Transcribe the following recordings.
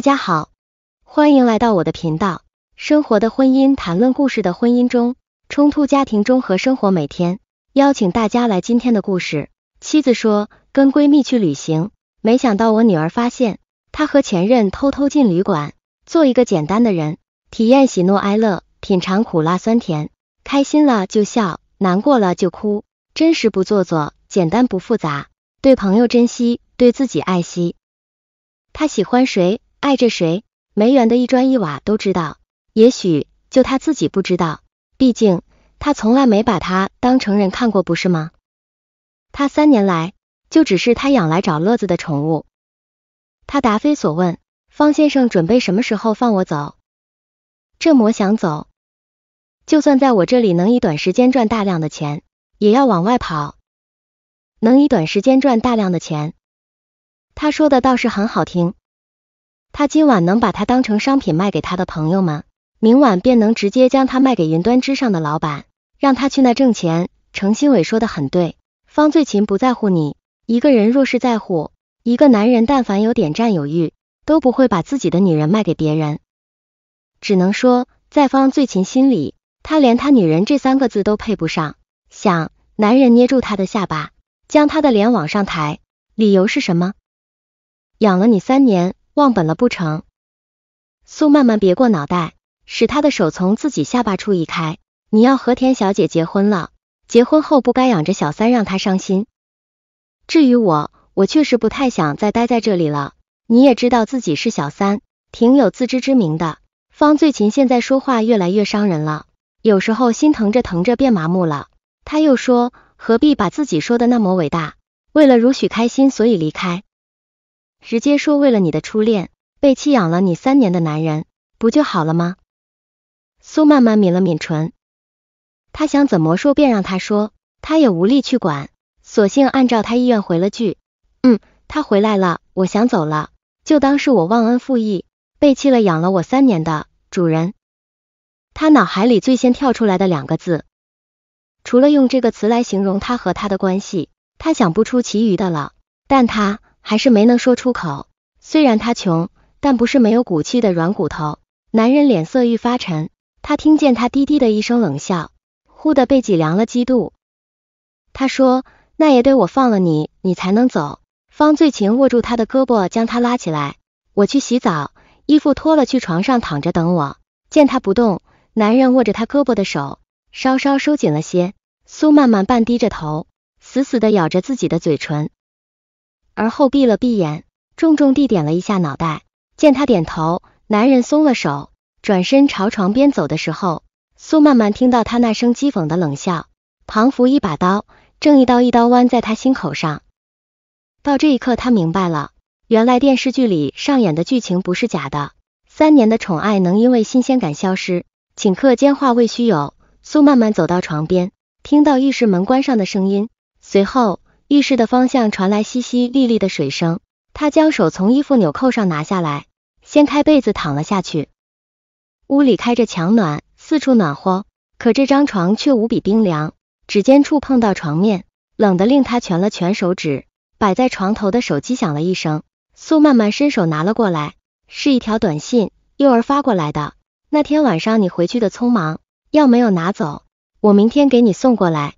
大家好，欢迎来到我的频道。生活的婚姻，谈论故事的婚姻中，冲突家庭中和生活每天。邀请大家来今天的故事。妻子说跟闺蜜去旅行，没想到我女儿发现她和前任偷偷进旅馆。做一个简单的人，体验喜怒哀乐，品尝苦辣酸甜。开心了就笑，难过了就哭，真实不做作，简单不复杂。对朋友珍惜，对自己爱惜。他喜欢谁？爱着谁，梅园的一砖一瓦都知道，也许就他自己不知道，毕竟他从来没把他当成人看过，不是吗？他三年来就只是他养来找乐子的宠物。他答非所问，方先生准备什么时候放我走？这么想走，就算在我这里能以短时间赚大量的钱，也要往外跑。能以短时间赚大量的钱，他说的倒是很好听。他今晚能把它当成商品卖给他的朋友们，明晚便能直接将他卖给云端之上的老板，让他去那挣钱。程新伟说的很对，方醉琴不在乎你。一个人若是在乎，一个男人但凡有点占有欲，都不会把自己的女人卖给别人。只能说，在方醉琴心里，他连他女人这三个字都配不上。想，男人捏住他的下巴，将他的脸往上抬，理由是什么？养了你三年。忘本了不成？苏曼曼别过脑袋，使她的手从自己下巴处移开。你要和田小姐结婚了，结婚后不该养着小三，让她伤心。至于我，我确实不太想再待在这里了。你也知道自己是小三，挺有自知之明的。方最琴现在说话越来越伤人了，有时候心疼着疼着变麻木了。他又说，何必把自己说的那么伟大，为了如许开心，所以离开。直接说为了你的初恋，被弃养了你三年的男人，不就好了吗？苏曼曼抿了抿唇，她想怎么说便让他说，他也无力去管，索性按照他意愿回了句，嗯，他回来了，我想走了，就当是我忘恩负义，背弃了养了我三年的主人。他脑海里最先跳出来的两个字，除了用这个词来形容他和他的关系，他想不出其余的了，但他。还是没能说出口。虽然他穷，但不是没有骨气的软骨头。男人脸色愈发沉，他听见他低低的一声冷笑，忽的背脊凉了几度。他说：“那也得我放了你，你才能走。”方醉晴握住他的胳膊，将他拉起来。我去洗澡，衣服脱了，去床上躺着，等我。见他不动，男人握着他胳膊的手稍稍收紧了些。苏曼曼半低着头，死死的咬着自己的嘴唇。而后闭了闭眼，重重地点了一下脑袋。见他点头，男人松了手，转身朝床边走的时候，苏曼曼听到他那声讥讽的冷笑，彷福一把刀，正一刀一刀剜在他心口上。到这一刻，他明白了，原来电视剧里上演的剧情不是假的。三年的宠爱能因为新鲜感消失？顷刻间化为虚有。苏曼曼走到床边，听到浴室门关上的声音，随后。浴室的方向传来淅淅沥沥的水声，他将手从衣服纽扣上拿下来，掀开被子躺了下去。屋里开着墙暖，四处暖和，可这张床却无比冰凉，指尖触碰到床面，冷得令他蜷了蜷手指。摆在床头的手机响了一声，苏曼曼伸手拿了过来，是一条短信，幼儿发过来的。那天晚上你回去的匆忙，药没有拿走，我明天给你送过来。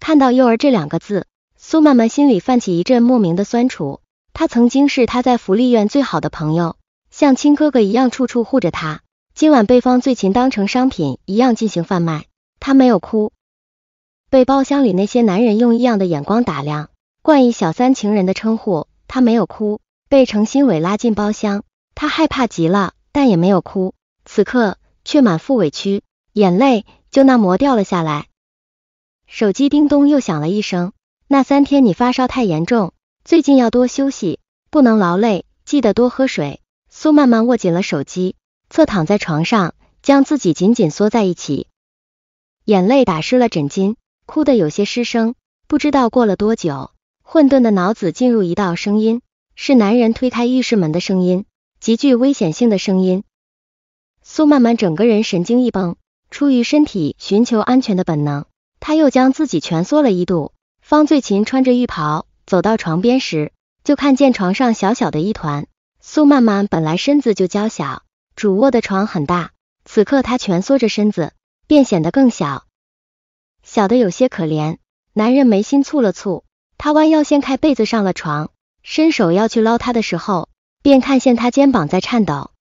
看到幼儿这两个字。苏曼曼心里泛起一阵莫名的酸楚，他曾经是他在福利院最好的朋友，像亲哥哥一样处处护着他。今晚被方醉琴当成商品一样进行贩卖，他没有哭。被包厢里那些男人用异样的眼光打量，冠以小三情人的称呼，他没有哭。被程新伟拉进包厢，他害怕极了，但也没有哭。此刻却满腹委屈，眼泪就那么掉了下来。手机叮咚又响了一声。那三天你发烧太严重，最近要多休息，不能劳累，记得多喝水。苏曼曼握紧了手机，侧躺在床上，将自己紧紧缩在一起，眼泪打湿了枕巾，哭得有些失声。不知道过了多久，混沌的脑子进入一道声音，是男人推开浴室门的声音，极具危险性的声音。苏曼曼整个人神经一绷，出于身体寻求安全的本能，她又将自己蜷缩了一度。方醉琴穿着浴袍走到床边时，就看见床上小小的一团。苏曼曼本来身子就娇小，主卧的床很大，此刻她蜷缩着身子，便显得更小，小的有些可怜。男人眉心蹙了蹙，他弯腰掀开被子上了床，伸手要去捞她的时候，便看见她肩膀在颤抖。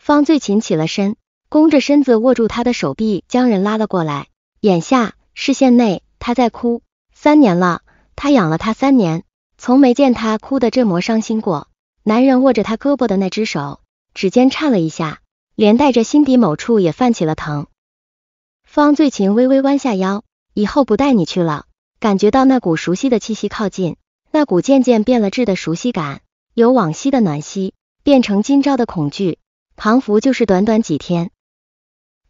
方醉琴起了身，弓着身子握住他的手臂，将人拉了过来。眼下视线内，他在哭。三年了，他养了他三年，从没见他哭的这么伤心过。男人握着他胳膊的那只手，指尖颤了一下，连带着心底某处也泛起了疼。方醉琴微微弯下腰，以后不带你去了。感觉到那股熟悉的气息靠近，那股渐渐变了质的熟悉感，由往昔的暖惜变成今朝的恐惧。仿佛就是短短几天，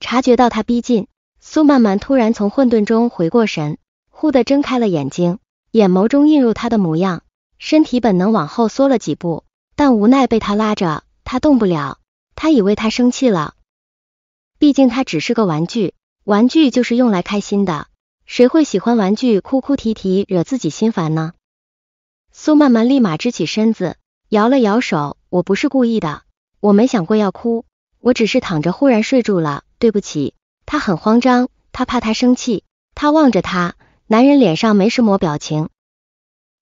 察觉到他逼近，苏曼曼突然从混沌中回过神。忽的睁开了眼睛，眼眸中映入他的模样，身体本能往后缩了几步，但无奈被他拉着，他动不了。他以为他生气了，毕竟他只是个玩具，玩具就是用来开心的，谁会喜欢玩具哭哭啼啼惹自己心烦呢？苏曼曼立马支起身子，摇了摇手，我不是故意的，我没想过要哭，我只是躺着忽然睡住了，对不起。他很慌张，他怕他生气，他望着他。男人脸上没什么表情，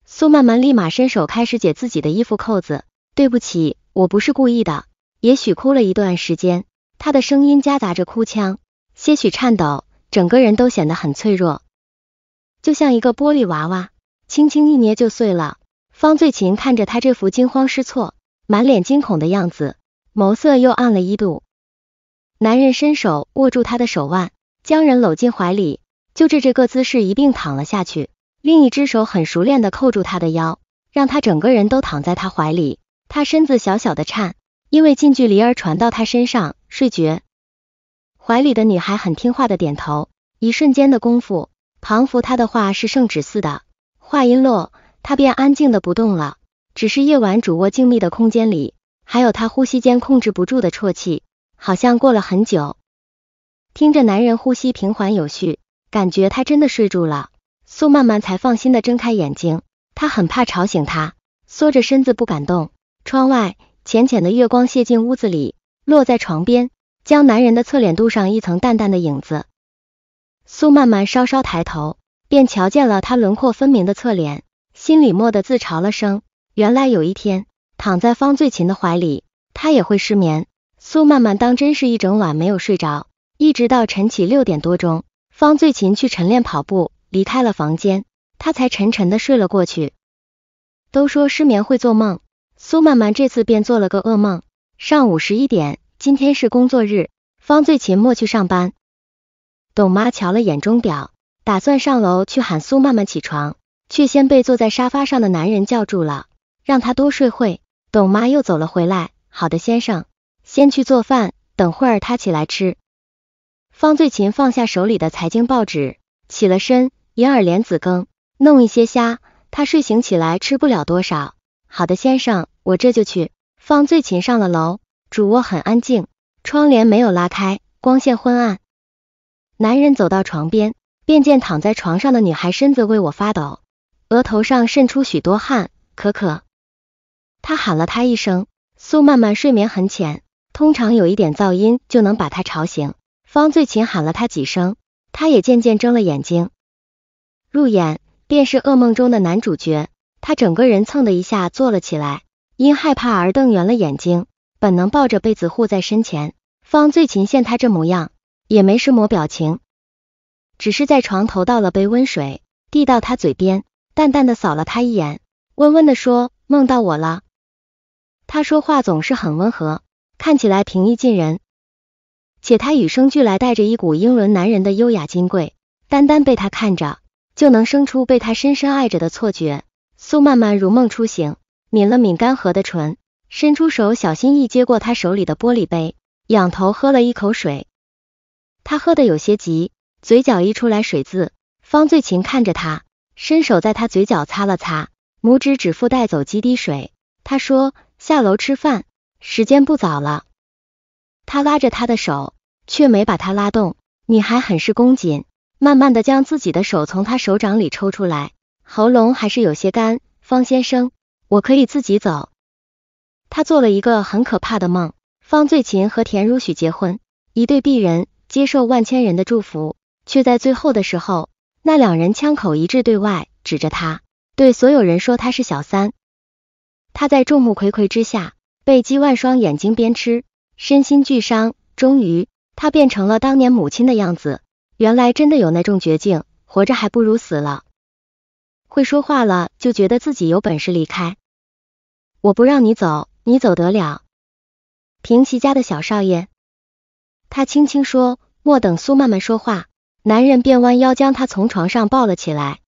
苏曼曼立马伸手开始解自己的衣服扣子。对不起，我不是故意的。也许哭了一段时间，他的声音夹杂着哭腔，些许颤抖，整个人都显得很脆弱，就像一个玻璃娃娃，轻轻一捏就碎了。方醉琴看着他这副惊慌失措、满脸惊恐的样子，眸色又暗了一度。男人伸手握住她的手腕，将人搂进怀里。就这这个姿势一并躺了下去，另一只手很熟练的扣住他的腰，让他整个人都躺在他怀里。他身子小小的颤，因为近距离而传到他身上。睡绝，怀里的女孩很听话的点头。一瞬间的功夫，庞父他的话是圣旨似的，话音落，他便安静的不动了。只是夜晚主卧静谧的空间里，还有他呼吸间控制不住的啜泣，好像过了很久。听着男人呼吸平缓有序。感觉他真的睡住了，苏曼曼才放心的睁开眼睛。她很怕吵醒他，缩着身子不敢动。窗外浅浅的月光泻进屋子里，落在床边，将男人的侧脸镀上一层淡淡的影子。苏曼曼稍稍抬头，便瞧见了他轮廓分明的侧脸，心里蓦地自嘲了声：原来有一天躺在方醉琴的怀里，他也会失眠。苏曼曼当真是一整晚没有睡着，一直到晨起六点多钟。方最琴去晨练跑步，离开了房间，他才沉沉的睡了过去。都说失眠会做梦，苏曼曼这次便做了个噩梦。上午十一点，今天是工作日，方最琴没去上班。董妈瞧了眼钟表，打算上楼去喊苏曼曼起床，却先被坐在沙发上的男人叫住了，让他多睡会。董妈又走了回来，好的先生，先去做饭，等会儿他起来吃。方醉琴放下手里的财经报纸，起了身。银耳莲子羹，弄一些虾。他睡醒起来吃不了多少。好的，先生，我这就去。方醉琴上了楼，主卧很安静，窗帘没有拉开，光线昏暗。男人走到床边，便见躺在床上的女孩身子为我发抖，额头上渗出许多汗。可可，他喊了她一声。苏曼曼睡眠很浅，通常有一点噪音就能把她吵醒。方醉琴喊了他几声，他也渐渐睁了眼睛，入眼便是噩梦中的男主角。他整个人蹭的一下坐了起来，因害怕而瞪圆了眼睛，本能抱着被子护在身前。方醉琴见他这模样，也没什抹表情，只是在床头倒了杯温水，递到他嘴边，淡淡的扫了他一眼，温温的说：“梦到我了。”他说话总是很温和，看起来平易近人。且他与生俱来带着一股英伦男人的优雅金贵，单单被他看着，就能生出被他深深爱着的错觉。苏曼曼如梦初醒，抿了抿干涸的唇，伸出手，小心翼翼接过他手里的玻璃杯，仰头喝了一口水。他喝的有些急，嘴角溢出来水渍。方醉琴看着他，伸手在他嘴角擦了擦，拇指指腹带走几滴水。他说下楼吃饭，时间不早了。他拉着他的手。却没把他拉动，女孩很是绷紧，慢慢的将自己的手从他手掌里抽出来，喉咙还是有些干。方先生，我可以自己走。他做了一个很可怕的梦，方醉琴和田如许结婚，一对璧人，接受万千人的祝福，却在最后的时候，那两人枪口一致对外，指着他，对所有人说他是小三。他在众目睽睽之下，被几万双眼睛鞭笞，身心俱伤，终于。他变成了当年母亲的样子，原来真的有那种绝境，活着还不如死了。会说话了，就觉得自己有本事离开。我不让你走，你走得了？平齐家的小少爷，他轻轻说。莫等苏曼曼说话，男人便弯腰将她从床上抱了起来，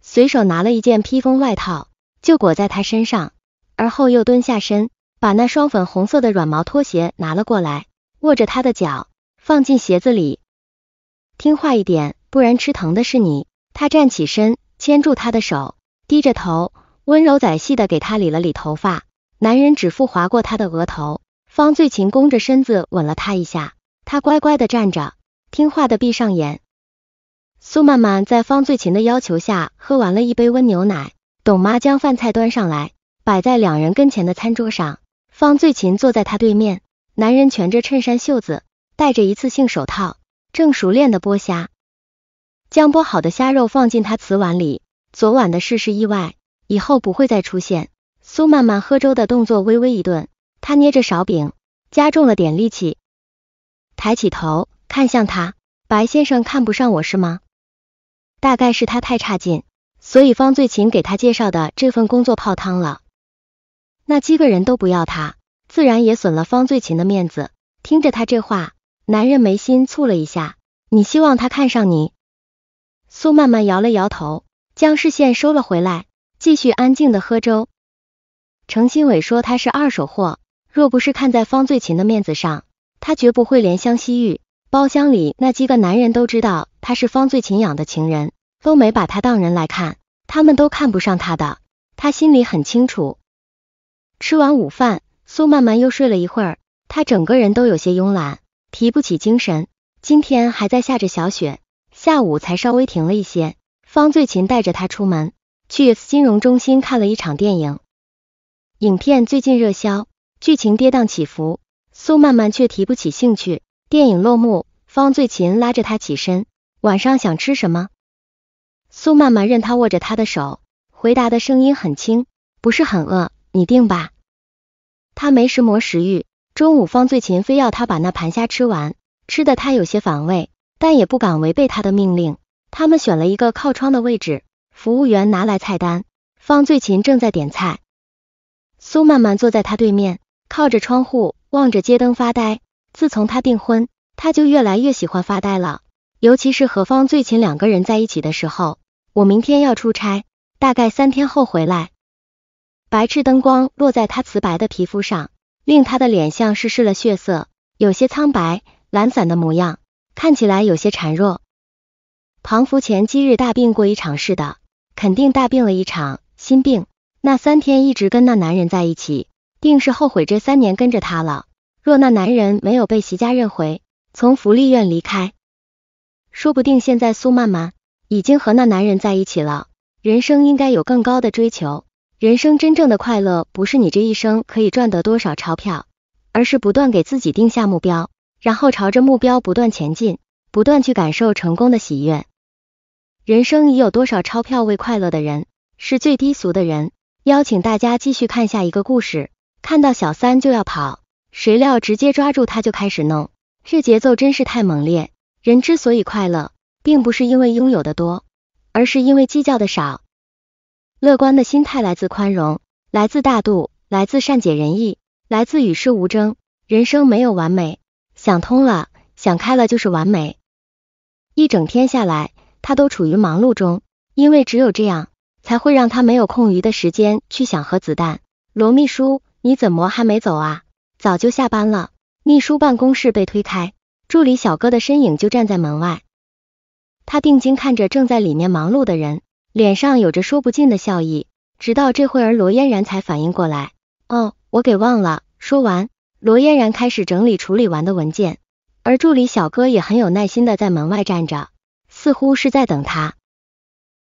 随手拿了一件披风外套，就裹在她身上，而后又蹲下身，把那双粉红色的软毛拖鞋拿了过来。握着他的脚，放进鞋子里，听话一点，不然吃疼的是你。他站起身，牵住他的手，低着头，温柔仔细的给他理了理头发。男人指腹划过他的额头，方最琴弓着身子吻了他一下。他乖乖的站着，听话的闭上眼。苏曼曼在方最琴的要求下喝完了一杯温牛奶。董妈将饭菜端上来，摆在两人跟前的餐桌上。方最琴坐在他对面。男人蜷着衬衫袖子，戴着一次性手套，正熟练的剥虾，将剥好的虾肉放进他瓷碗里。昨晚的事是意外，以后不会再出现。苏曼曼喝粥的动作微微一顿，他捏着勺柄，加重了点力气，抬起头看向他。白先生看不上我是吗？大概是他太差劲，所以方醉琴给他介绍的这份工作泡汤了。那几个人都不要他。自然也损了方醉琴的面子。听着他这话，男人眉心蹙了一下。你希望他看上你？苏曼曼摇了摇头，将视线收了回来，继续安静的喝粥。程新伟说他是二手货，若不是看在方醉琴的面子上，他绝不会怜香惜玉。包厢里那几个男人都知道他是方醉琴养的情人，都没把他当人来看，他们都看不上他的。他心里很清楚。吃完午饭。苏曼曼又睡了一会儿，她整个人都有些慵懒，提不起精神。今天还在下着小雪，下午才稍微停了一些。方最琴带着她出门，去金融中心看了一场电影。影片最近热销，剧情跌宕起伏，苏曼曼却提不起兴趣。电影落幕，方最琴拉着她起身，晚上想吃什么？苏曼曼任他握着他的手，回答的声音很轻，不是很饿，你定吧。他没食么食欲，中午方最勤非要他把那盘虾吃完，吃的他有些反胃，但也不敢违背他的命令。他们选了一个靠窗的位置，服务员拿来菜单，方最勤正在点菜，苏曼曼坐在他对面，靠着窗户望着街灯发呆。自从他订婚，他就越来越喜欢发呆了，尤其是和方最勤两个人在一起的时候。我明天要出差，大概三天后回来。白炽灯光落在他瓷白的皮肤上，令他的脸像是失了血色，有些苍白，懒散的模样，看起来有些孱弱。庞福前几日大病过一场似的，肯定大病了一场，心病。那三天一直跟那男人在一起，定是后悔这三年跟着他了。若那男人没有被席家认回，从福利院离开，说不定现在苏曼曼已经和那男人在一起了，人生应该有更高的追求。人生真正的快乐，不是你这一生可以赚得多少钞票，而是不断给自己定下目标，然后朝着目标不断前进，不断去感受成功的喜悦。人生已有多少钞票为快乐的人，是最低俗的人。邀请大家继续看下一个故事，看到小三就要跑，谁料直接抓住他就开始弄，这节奏真是太猛烈。人之所以快乐，并不是因为拥有的多，而是因为计较的少。乐观的心态来自宽容，来自大度，来自善解人意，来自与世无争。人生没有完美，想通了，想开了就是完美。一整天下来，他都处于忙碌中，因为只有这样，才会让他没有空余的时间去想和子弹。罗秘书，你怎么还没走啊？早就下班了。秘书办公室被推开，助理小哥的身影就站在门外。他定睛看着正在里面忙碌的人。脸上有着说不尽的笑意，直到这会儿罗嫣然才反应过来，哦，我给忘了。说完，罗嫣然开始整理处理完的文件，而助理小哥也很有耐心的在门外站着，似乎是在等他。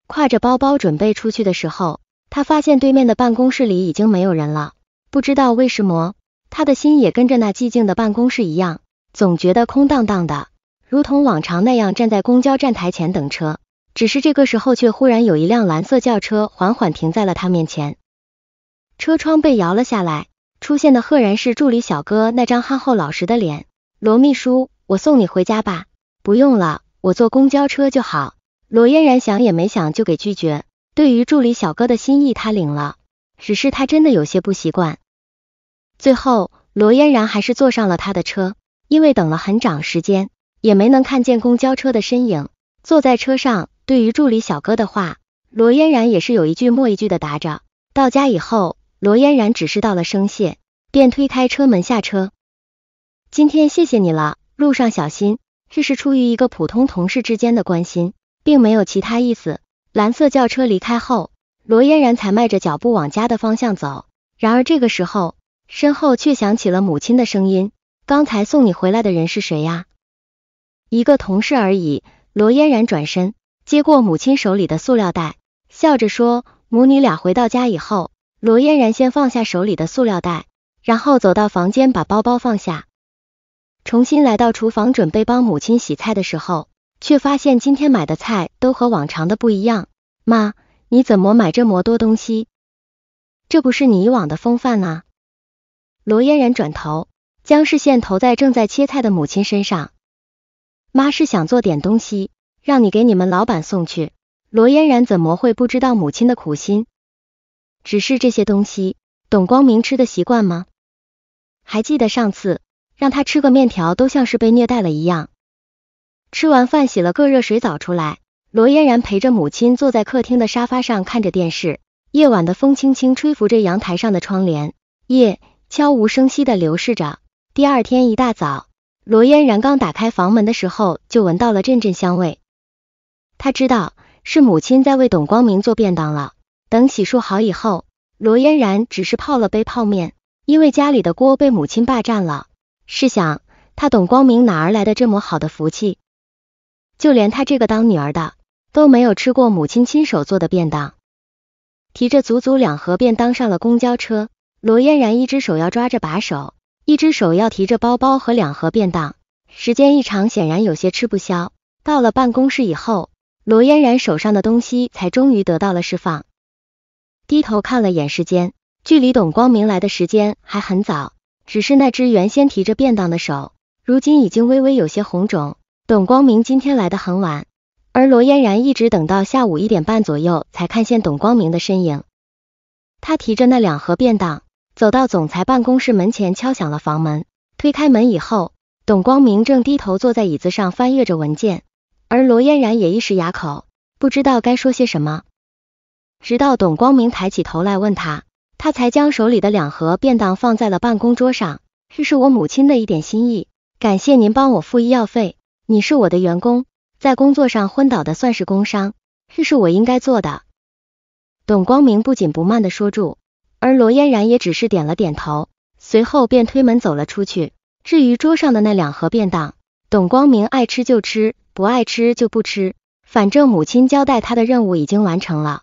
挎着包包准备出去的时候，他发现对面的办公室里已经没有人了，不知道为什么，他的心也跟着那寂静的办公室一样，总觉得空荡荡的，如同往常那样站在公交站台前等车。只是这个时候，却忽然有一辆蓝色轿车缓缓停在了他面前，车窗被摇了下来，出现的赫然是助理小哥那张憨厚老实的脸。罗秘书，我送你回家吧。不用了，我坐公交车就好。罗嫣然想也没想就给拒绝。对于助理小哥的心意，他领了，只是他真的有些不习惯。最后，罗嫣然还是坐上了他的车，因为等了很长时间，也没能看见公交车的身影，坐在车上。对于助理小哥的话，罗嫣然也是有一句没一句的答着。到家以后，罗嫣然只是道了声谢，便推开车门下车。今天谢谢你了，路上小心。这是出于一个普通同事之间的关心，并没有其他意思。蓝色轿车离开后，罗嫣然才迈着脚步往家的方向走。然而这个时候，身后却响起了母亲的声音：“刚才送你回来的人是谁呀？”一个同事而已。罗嫣然转身。接过母亲手里的塑料袋，笑着说。母女俩回到家以后，罗嫣然先放下手里的塑料袋，然后走到房间把包包放下，重新来到厨房准备帮母亲洗菜的时候，却发现今天买的菜都和往常的不一样。妈，你怎么买这么多东西？这不是你以往的风范啊！罗嫣然转头，将视线投在正在切菜的母亲身上。妈是想做点东西。让你给你们老板送去，罗嫣然怎么会不知道母亲的苦心？只是这些东西，董光明吃的习惯吗？还记得上次让他吃个面条都像是被虐待了一样。吃完饭洗了个热水澡出来，罗嫣然陪着母亲坐在客厅的沙发上看着电视。夜晚的风轻轻吹拂着阳台上的窗帘，夜悄无声息的流逝着。第二天一大早，罗嫣然刚打开房门的时候，就闻到了阵阵香味。他知道是母亲在为董光明做便当了。等洗漱好以后，罗嫣然只是泡了杯泡面，因为家里的锅被母亲霸占了。试想，他董光明哪儿来的这么好的福气？就连他这个当女儿的都没有吃过母亲亲手做的便当。提着足足两盒便当上了公交车，罗嫣然一只手要抓着把手，一只手要提着包包和两盒便当，时间一长，显然有些吃不消。到了办公室以后，罗嫣然手上的东西才终于得到了释放，低头看了眼时间，距离董光明来的时间还很早。只是那只原先提着便当的手，如今已经微微有些红肿。董光明今天来的很晚，而罗嫣然一直等到下午一点半左右才看见董光明的身影。他提着那两盒便当，走到总裁办公室门前敲响了房门。推开门以后，董光明正低头坐在椅子上翻阅着文件。而罗嫣然也一时哑口，不知道该说些什么。直到董光明抬起头来问他，他才将手里的两盒便当放在了办公桌上。这是我母亲的一点心意，感谢您帮我付医药费。你是我的员工，在工作上昏倒的算是工伤，这是我应该做的。董光明不紧不慢的说住，而罗嫣然也只是点了点头，随后便推门走了出去。至于桌上的那两盒便当，董光明爱吃就吃。不爱吃就不吃，反正母亲交代他的任务已经完成了。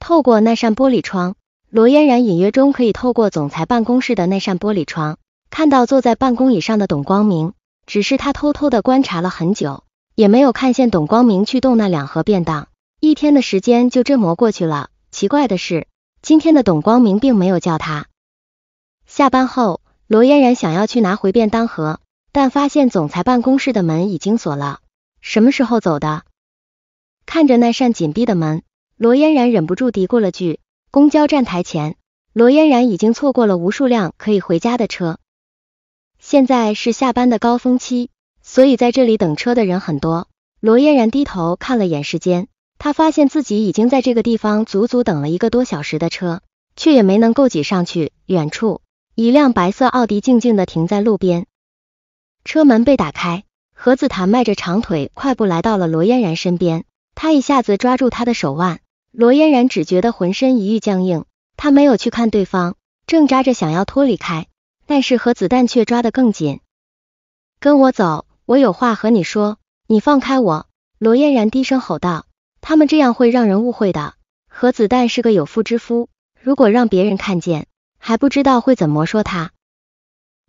透过那扇玻璃窗，罗嫣然隐约中可以透过总裁办公室的那扇玻璃窗，看到坐在办公椅上的董光明。只是他偷偷的观察了很久，也没有看见董光明去动那两盒便当。一天的时间就这么过去了。奇怪的是，今天的董光明并没有叫他下班后，罗嫣然想要去拿回便当盒。但发现总裁办公室的门已经锁了，什么时候走的？看着那扇紧闭的门，罗嫣然忍不住嘀咕了句。公交站台前，罗嫣然已经错过了无数辆可以回家的车。现在是下班的高峰期，所以在这里等车的人很多。罗嫣然低头看了眼时间，他发现自己已经在这个地方足足等了一个多小时的车，却也没能够挤上去。远处，一辆白色奥迪静静的停在路边。车门被打开，何子弹迈着长腿快步来到了罗嫣然身边，他一下子抓住他的手腕，罗嫣然只觉得浑身一遇僵硬，他没有去看对方，挣扎着想要脱离开，但是何子弹却抓得更紧。跟我走，我有话和你说，你放开我！罗嫣然低声吼道。他们这样会让人误会的，何子弹是个有妇之夫，如果让别人看见，还不知道会怎么说他。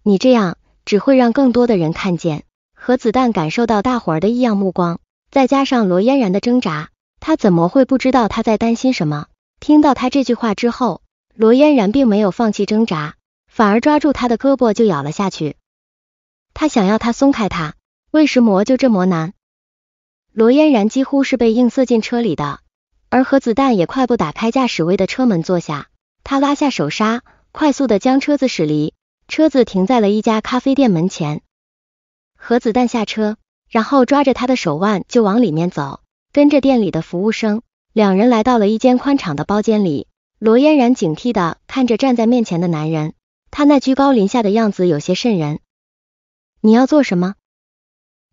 你这样。只会让更多的人看见，何子弹感受到大伙儿的异样目光，再加上罗嫣然的挣扎，他怎么会不知道他在担心什么？听到他这句话之后，罗嫣然并没有放弃挣扎，反而抓住他的胳膊就咬了下去。他想要他松开他，为什么就这么难。罗嫣然几乎是被硬塞进车里的，而何子弹也快步打开驾驶位的车门坐下，他拉下手刹，快速的将车子驶离。车子停在了一家咖啡店门前，何子弹下车，然后抓着他的手腕就往里面走，跟着店里的服务生，两人来到了一间宽敞的包间里。罗嫣然警惕的看着站在面前的男人，他那居高临下的样子有些渗人。你要做什么？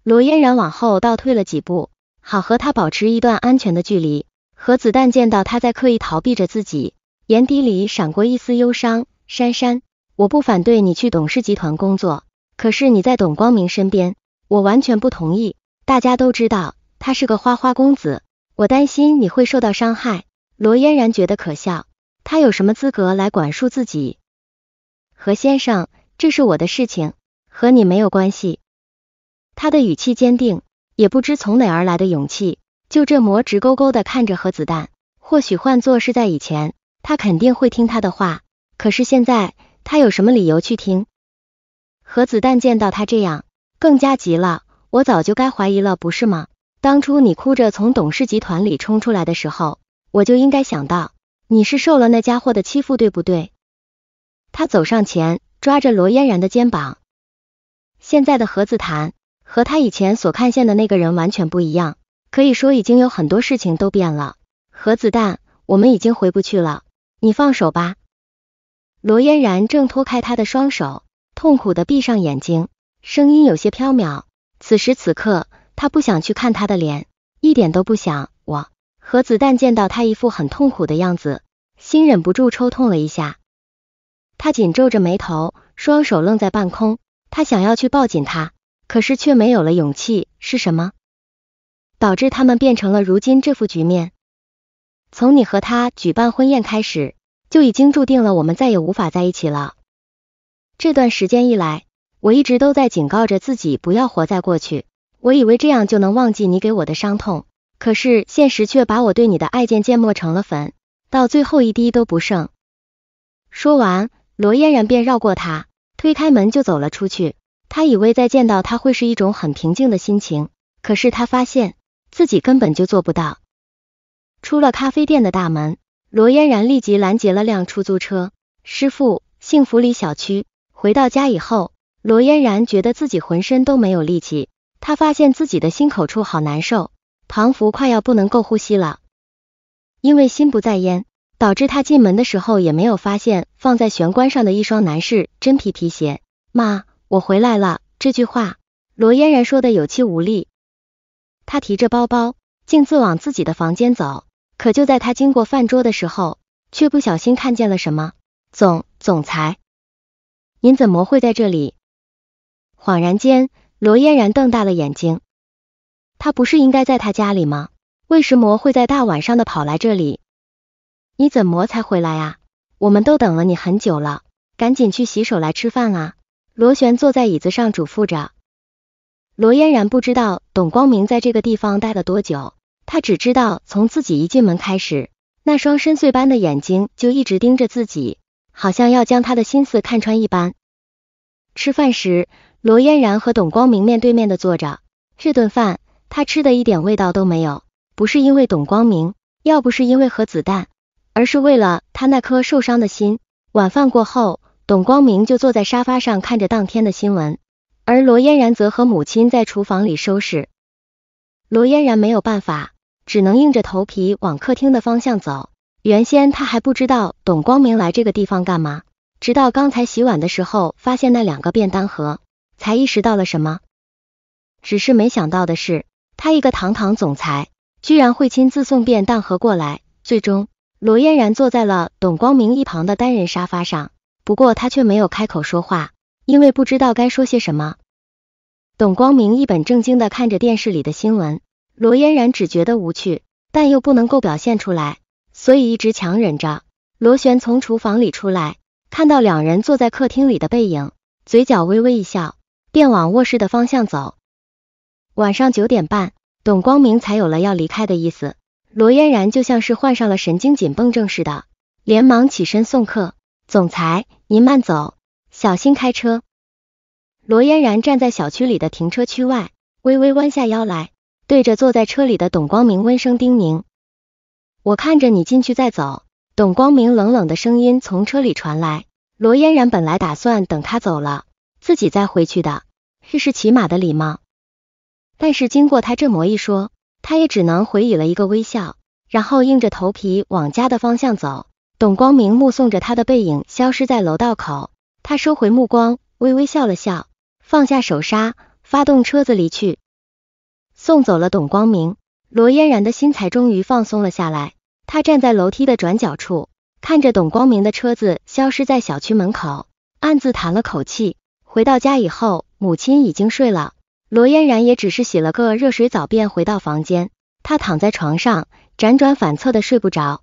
罗嫣然往后倒退了几步，好和他保持一段安全的距离。何子弹见到他在刻意逃避着自己，眼底里闪过一丝忧伤。珊珊。我不反对你去董事集团工作，可是你在董光明身边，我完全不同意。大家都知道他是个花花公子，我担心你会受到伤害。罗嫣然觉得可笑，他有什么资格来管束自己？何先生，这是我的事情，和你没有关系。他的语气坚定，也不知从哪儿来的勇气，就这么直勾勾的看着何子淡。或许换作是在以前，他肯定会听他的话，可是现在。他有什么理由去听？何子旦见到他这样，更加急了。我早就该怀疑了，不是吗？当初你哭着从董事集团里冲出来的时候，我就应该想到，你是受了那家伙的欺负，对不对？他走上前，抓着罗嫣然的肩膀。现在的何子谈和他以前所看见的那个人完全不一样，可以说已经有很多事情都变了。何子旦，我们已经回不去了，你放手吧。罗嫣然挣脱开他的双手，痛苦的闭上眼睛，声音有些飘渺。此时此刻，他不想去看他的脸，一点都不想。我何子丹见到他一副很痛苦的样子，心忍不住抽痛了一下。他紧皱着眉头，双手愣在半空。他想要去抱紧他，可是却没有了勇气。是什么导致他们变成了如今这副局面？从你和他举办婚宴开始。就已经注定了我们再也无法在一起了。这段时间以来，我一直都在警告着自己不要活在过去，我以为这样就能忘记你给我的伤痛，可是现实却把我对你的爱渐渐磨成了粉，到最后一滴都不剩。说完，罗嫣然便绕过他，推开门就走了出去。他以为再见到他会是一种很平静的心情，可是他发现自己根本就做不到。出了咖啡店的大门。罗嫣然立即拦截了辆出租车，师傅，幸福里小区。回到家以后，罗嫣然觉得自己浑身都没有力气，她发现自己的心口处好难受，仿佛快要不能够呼吸了。因为心不在焉，导致他进门的时候也没有发现放在玄关上的一双男士真皮皮鞋。妈，我回来了。这句话，罗嫣然说的有气无力。他提着包包，径自往自己的房间走。可就在他经过饭桌的时候，却不小心看见了什么？总总裁，您怎么会在这里？恍然间，罗嫣然瞪大了眼睛，他不是应该在他家里吗？为什么会在大晚上的跑来这里？你怎么才回来啊？我们都等了你很久了，赶紧去洗手来吃饭啊！罗旋坐在椅子上嘱咐着。罗嫣然不知道董光明在这个地方待了多久。他只知道从自己一进门开始，那双深邃般的眼睛就一直盯着自己，好像要将他的心思看穿一般。吃饭时，罗嫣然和董光明面对面的坐着，这顿饭他吃的一点味道都没有，不是因为董光明，要不是因为和子弹，而是为了他那颗受伤的心。晚饭过后，董光明就坐在沙发上看着当天的新闻，而罗嫣然则和母亲在厨房里收拾。罗嫣然没有办法。只能硬着头皮往客厅的方向走。原先他还不知道董光明来这个地方干嘛，直到刚才洗碗的时候发现那两个便当盒，才意识到了什么。只是没想到的是，他一个堂堂总裁，居然会亲自送便当盒过来。最终，罗嫣然坐在了董光明一旁的单人沙发上，不过他却没有开口说话，因为不知道该说些什么。董光明一本正经的看着电视里的新闻。罗嫣然只觉得无趣，但又不能够表现出来，所以一直强忍着。罗旋从厨房里出来，看到两人坐在客厅里的背影，嘴角微微一笑，便往卧室的方向走。晚上九点半，董光明才有了要离开的意思。罗嫣然就像是患上了神经紧绷症似的，连忙起身送客。总裁，您慢走，小心开车。罗嫣然站在小区里的停车区外，微微弯下腰来。对着坐在车里的董光明温声叮咛：“我看着你进去再走。”董光明冷冷的声音从车里传来。罗嫣然本来打算等他走了，自己再回去的，这是起码的礼貌。但是经过他这么一说，他也只能回以了一个微笑，然后硬着头皮往家的方向走。董光明目送着他的背影消失在楼道口，他收回目光，微微笑了笑，放下手刹，发动车子离去。送走了董光明，罗嫣然的心才终于放松了下来。她站在楼梯的转角处，看着董光明的车子消失在小区门口，暗自叹了口气。回到家以后，母亲已经睡了，罗嫣然也只是洗了个热水澡便回到房间。他躺在床上，辗转反侧的睡不着，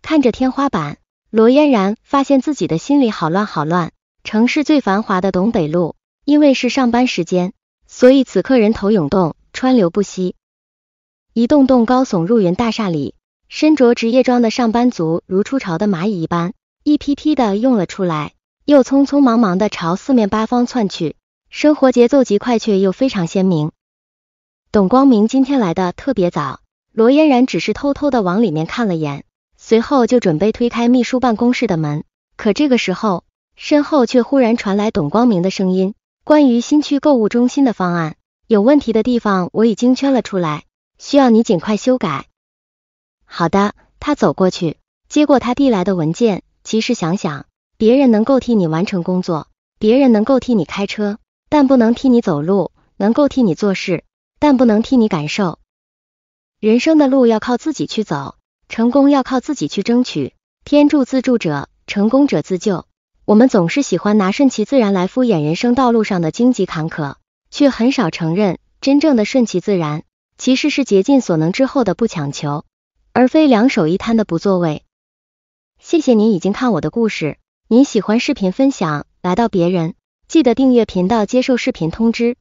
看着天花板，罗嫣然发现自己的心里好乱，好乱。城市最繁华的东北路，因为是上班时间，所以此刻人头涌动。川流不息，一栋栋高耸入云大厦里，身着职业装的上班族如出巢的蚂蚁一般，一批批的涌了出来，又匆匆忙忙的朝四面八方窜去。生活节奏极快，却又非常鲜明。董光明今天来的特别早，罗嫣然只是偷偷的往里面看了眼，随后就准备推开秘书办公室的门，可这个时候，身后却忽然传来董光明的声音：“关于新区购物中心的方案。”有问题的地方我已经圈了出来，需要你尽快修改。好的，他走过去，接过他递来的文件。其实想想，别人能够替你完成工作，别人能够替你开车，但不能替你走路；能够替你做事，但不能替你感受。人生的路要靠自己去走，成功要靠自己去争取。天助自助者，成功者自救。我们总是喜欢拿顺其自然来敷衍人生道路上的荆棘坎坷。却很少承认，真正的顺其自然其实是竭尽所能之后的不强求，而非两手一摊的不作为。谢谢您已经看我的故事，您喜欢视频分享来到别人，记得订阅频道接受视频通知。